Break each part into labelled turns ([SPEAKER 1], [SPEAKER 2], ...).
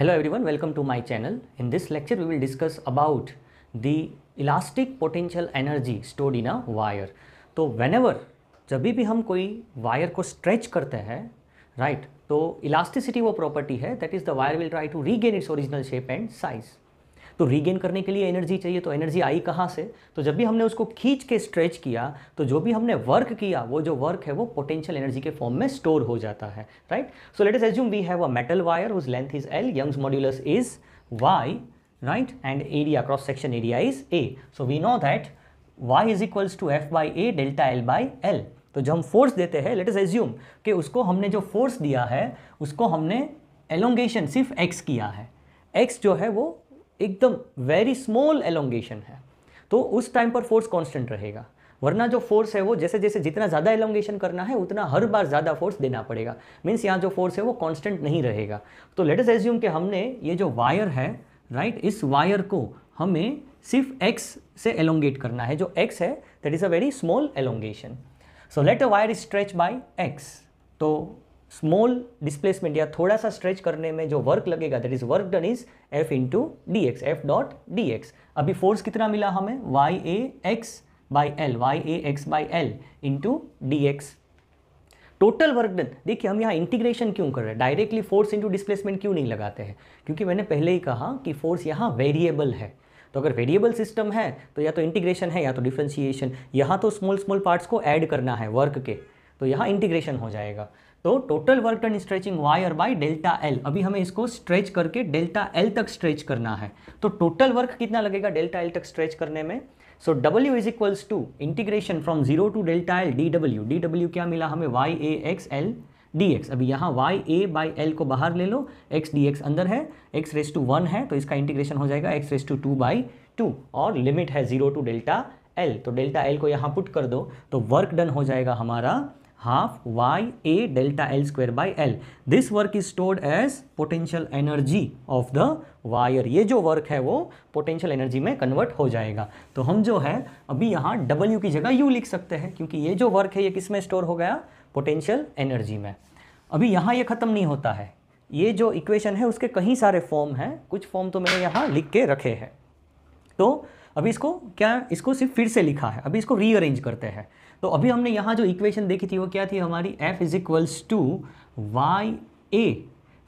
[SPEAKER 1] Hello everyone, welcome to my channel. In this lecture, we will discuss about the elastic potential energy stored in a wire. तो whenever जब भी हम कोई wire को stretch करते हैं राइट right, तो इलास्टिसिटी वो प्रॉपर्टी है that is the wire will try to regain its original shape and size तो रीगेन करने के लिए एनर्जी चाहिए तो एनर्जी आई कहाँ से तो जब भी हमने उसको खींच के स्ट्रेच किया तो जो भी हमने वर्क किया वो जो वर्क है वो पोटेंशियल एनर्जी के फॉर्म में स्टोर हो जाता है right so let is assume we have a metal wire whose length is L Young's modulus is Y right and area cross section area is A so we know that y is equals to F by A delta L by L तो जब हम force देते हैं late इस assume कि उसको हमने जो फोर्स दिया है उसको हमने एलोंगेशन सिर्फ x किया है x जो है वो एकदम वेरी स्मॉल एलोंगेशन है तो उस टाइम पर फोर्स कांस्टेंट रहेगा वरना जो फोर्स है वो जैसे जैसे जितना ज़्यादा एलोंगेशन करना है उतना हर बार ज़्यादा फोर्स देना पड़ेगा मीन्स यहाँ जो फोर्स है वो कांस्टेंट नहीं रहेगा तो लेट एज्यूम कि हमने ये जो वायर है राइट इस वायर को हमें सिर्फ एक्स से एलोंगेट करना है जो एक्स है that is a very small elongation so let a wire is stretch by X तो स्मॉल डिस्प्लेसमेंट या थोड़ा सा स्ट्रेच करने में जो वर्क लगेगा that is work done is F into D X F dot D X अभी फोर्स कितना मिला हमें Y A X by L Y A X by L into D X total work done देखिए हम यहाँ integration क्यों कर रहे हैं डायरेक्टली फोर्स इंटू डिस्प्लेसमेंट क्यों नहीं लगाते हैं क्योंकि मैंने पहले ही कहा कि फोर्स यहाँ वेरिएबल है तो अगर वेरिएबल सिस्टम है तो या तो इंटीग्रेशन है या तो डिफ्रेंशिएशन यहाँ तो स्मॉल स्मॉल पार्ट्स को ऐड करना है वर्क के तो यहाँ इंटीग्रेशन हो जाएगा तो total work done stretching Y और बाई डेल्टा एल अभी हमें इसको स्ट्रेच करके डेल्टा एल तक स्ट्रेच करना है तो टोटल वर्क कितना लगेगा डेल्टा एल तक स्ट्रेच करने में so W is equals to integration from zero to delta L D W D W क्या मिला हमें Y A X L D X अभी यहाँ वाई ए बाई एल को बाहर ले लो एक्स डी एक्स अंदर है एक्स रेस टू वन है तो इसका इंटीग्रेशन हो जाएगा X raise to two by two और लिमिट है जीरो टू डेल्टा एल तो डेल्टा एल को यहाँ पुट कर दो तो वर्क डन हो जाएगा हमारा half y a delta L square by L. This work is stored as potential energy of the wire ये जो वर्क है वो पोटेंशियल एनर्जी में कन्वर्ट हो जाएगा तो हम जो है अभी यहाँ W की जगह U लिख सकते हैं क्योंकि ये जो वर्क है ये किस में स्टोर हो गया पोटेंशियल एनर्जी में अभी यहाँ ये ख़त्म नहीं होता है ये जो इक्वेशन है उसके कहीं सारे फॉर्म हैं कुछ फॉर्म तो मैंने यहाँ लिख के रखे हैं तो अभी इसको क्या इसको सिर्फ फिर से लिखा है अभी इसको रीअरेंज करते हैं तो अभी हमने यहाँ जो इक्वेशन देखी थी वो क्या थी हमारी F is equals to Y A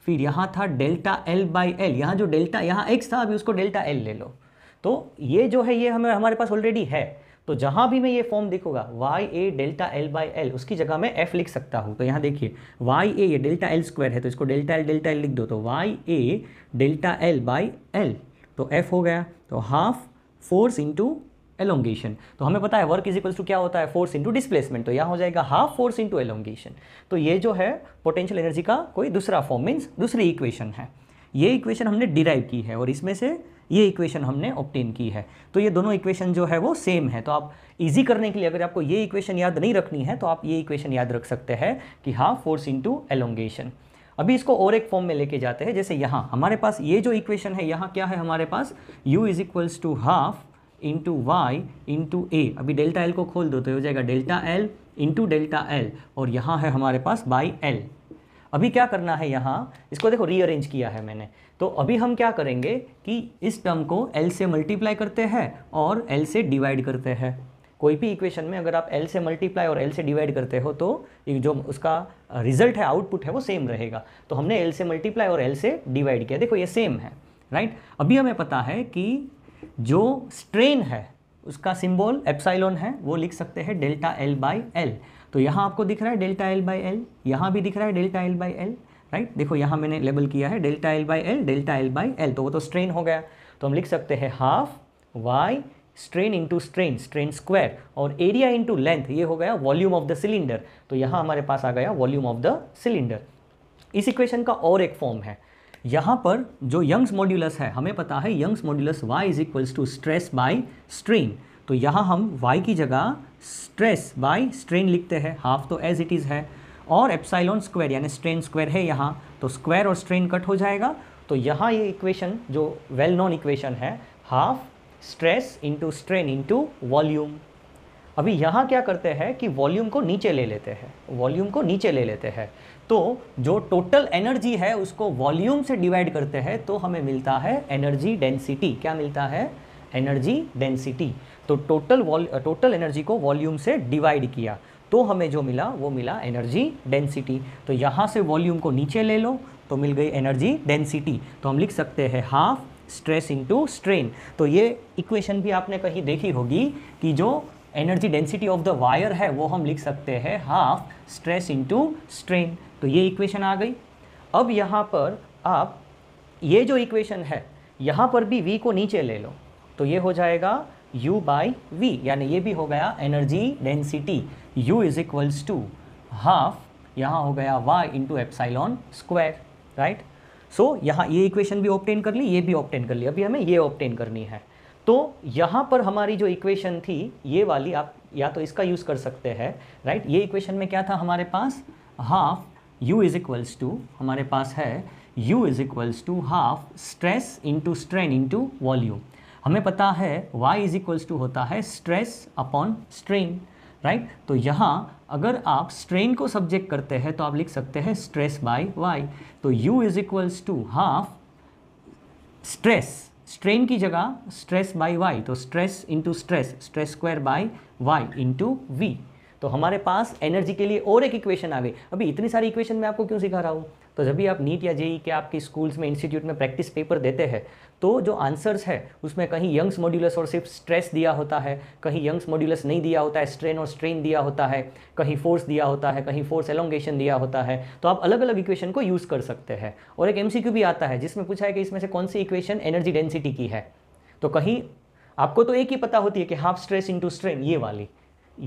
[SPEAKER 1] फिर यहाँ था डेल्टा एल बाई एल यहाँ जो डेल्टा यहाँ एक्स था अभी उसको डेल्टा एल ले लो तो ये जो है ये हमें हमारे पास ऑलरेडी है तो जहाँ भी मैं ये फॉर्म देखूंगा Y A delta L by L उसकी जगह मैं एफ लिख सकता हूँ तो यहाँ देखिए वाई ए ये डेल्टा एल स्क्वायर है तो इसको डेल्टा एल डेल्टा एल लिख दो तो Y A delta L by L तो एफ हो गया तो हाफ फोर्स इंटू एलोंगेशन तो हमें पता है वर्क इज इक्वल टू क्या होता है फोर्स इंटू डिस्प्लेसमेंट तो यहाँ हो जाएगा हाफ फोर्स इंटू एलोंगेशन तो ये जो है पोटेंशियल एनर्जी का कोई दूसरा फॉर्म मीन्स दूसरी इक्वेशन है ये इक्वेशन हमने डिराइव की है और इसमें से ये इक्वेशन हमने ऑप्टेन की है तो ये दोनों इक्वेशन जो है वो सेम है तो आप इजी करने के लिए अगर आपको ये इक्वेशन याद नहीं रखनी है तो आप ये इक्वेशन याद रख सकते हैं कि हाफ फोर्स इंटू एलोंगेशन अभी इसको और एक फॉर्म में लेके जाते हैं जैसे यहाँ हमारे पास ये जो इक्वेशन है यहाँ क्या है हमारे पास u is equals to half into Y into A अभी डेल्टा एल को खोल दो तो हो जाएगा delta L into delta L और यहाँ है हमारे पास बाई एल अभी क्या करना है यहाँ इसको देखो रीअरेंज किया है मैंने तो अभी हम क्या करेंगे कि इस टर्म को एल से मल्टीप्लाई करते हैं और एल से डिवाइड करते हैं कोई भी इक्वेशन में अगर आप एल से मल्टीप्लाई और एल से डिवाइड करते हो तो जो उसका रिजल्ट है आउटपुट है वो सेम रहेगा तो हमने एल से मल्टीप्लाई और एल से डिवाइड किया देखो ये सेम है राइट अभी हमें पता है कि जो स्ट्रेन है उसका सिंबल एप्साइलॉन है वो लिख सकते हैं डेल्टा एल बाई एल तो यहाँ आपको दिख रहा है डेल्टा एल बाई एल यहाँ भी दिख रहा है delta L by L right देखो यहाँ मैंने लेबल किया है delta L by L delta L by L तो वो तो स्ट्रेन हो गया तो हम लिख सकते हैं half Y strain into strain strain square और एरिया इंटू लेंथ ये हो गया वॉल्यूम ऑफ द सिलेंडर तो यहाँ हमारे पास आ गया वॉल्यूम ऑफ द सिलेंडर इस इक्वेशन का और एक फॉर्म है यहाँ पर जो यंग्स मॉड्यूलस है हमें पता है Young's modulus y is equals to stress by strain तो यहाँ हम y की जगह स्ट्रेस बाय स्ट्रेन लिखते हैं हाफ तो एज इट इज़ है और एप्साइलॉन स्क्वायर यानी स्ट्रेन स्क्वायर है यहाँ तो स्क्वायर और स्ट्रेन कट हो जाएगा तो यहाँ ये इक्वेशन जो वेल नॉन इक्वेशन है half stress into strain into volume अभी यहाँ क्या करते हैं कि वॉल्यूम को नीचे ले लेते हैं वॉल्यूम को नीचे ले लेते हैं तो जो टोटल एनर्जी है उसको वॉल्यूम से डिवाइड करते हैं तो हमें मिलता है एनर्जी डेंसिटी क्या मिलता है एनर्जी डेंसिटी तो टोटल टोटल एनर्जी को वॉल्यूम से डिवाइड किया तो हमें जो मिला वो मिला एनर्जी डेंसिटी तो यहाँ से वॉल्यूम को नीचे ले लो तो मिल गई एनर्जी डेंसिटी तो हम लिख सकते हैं हाफ स्ट्रेस इंटू स्ट्रेन तो ये इक्वेशन भी आपने कहीं देखी होगी कि जो energy density of the wire है वो हम लिख सकते हैं हाफ स्ट्रेस इंटू स्ट्रेन तो ये इक्वेशन आ गई अब यहाँ पर आप ये जो इक्वेशन है यहाँ पर भी वी को नीचे ले लो तो ये हो जाएगा यू बाई वी यानी ये भी हो गया energy density U is equals to half यहाँ हो गया Y into epsilon square right so so, यहाँ ये इक्वेशन भी ऑप्टेन कर ली ये भी ऑप्टेन कर ली अभी हमें ये ऑप्टेन करनी है तो यहाँ पर हमारी जो इक्वेशन थी ये वाली आप या तो इसका यूज़ कर सकते हैं राइट ये इक्वेशन में क्या था हमारे पास half u is equals to हमारे पास है u is equals to half stress into strain into volume हमें पता है y इज़ इक्वल्स टू होता है स्ट्रेस अपॉन स्ट्रेन राइट तो यहाँ अगर आप स्ट्रेन को सब्जेक्ट करते हैं तो आप लिख सकते हैं स्ट्रेस बाय वाई तो U is equals to half stress strain की जगह स्ट्रेस बाय वाई तो stress into stress stress square by Y into V तो हमारे पास एनर्जी के लिए और एक इक्वेशन आ गई अभी इतनी सारी इक्वेशन मैं आपको क्यों सिखा रहा हूँ तो जब भी आप नीट या जेई के e आपके स्कूल्स में इंस्टीट्यूट में प्रैक्टिस पेपर देते हैं तो जो आंसर्स है उसमें कहीं यंग्स मॉड्यूलस और सिर्फ स्ट्रेस दिया होता है कहीं यंग्स मॉड्यूलस नहीं दिया होता है स्ट्रेन और स्ट्रेन दिया होता है कहीं फोर्स दिया होता है कहीं फोर्स एलोंगेशन दिया होता है तो आप अलग अलग इक्वेशन को यूज़ कर सकते हैं और एक एम भी आता है जिसमें पूछा है कि इसमें से कौन सी इक्वेशन एनर्जी डेंसिटी की है तो कहीं आपको तो एक ही पता होती है कि हाफ स्ट्रेस इंटू स्ट्रेन ये वाली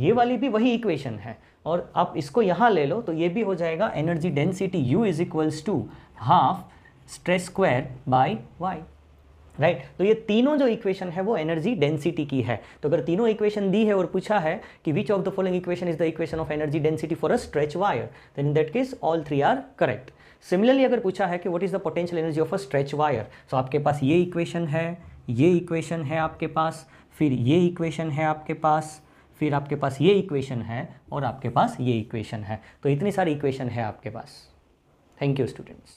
[SPEAKER 1] ये वाली भी वही इक्वेशन है और आप इसको यहाँ ले लो तो ये भी हो जाएगा energy density U is equals to half stress square by Y right right? तो ये तीनों जो इक्वेशन है वो एनर्जी डेंसिटी की है तो अगर तीनों इक्वेशन दी है और पूछा है कि which of the following equation is the equation of energy density for a stretch wire then in that case all three are correct similarly अगर पूछा है कि what is the potential energy of a stretch wire so आपके पास ये equation है ये equation है आपके पास फिर ये इक्वेशन है आपके पास फिर आपके पास ये इक्वेशन है और आपके पास ये इक्वेशन है तो इतनी सारी इक्वेशन है आपके पास थैंक यू स्टूडेंट्स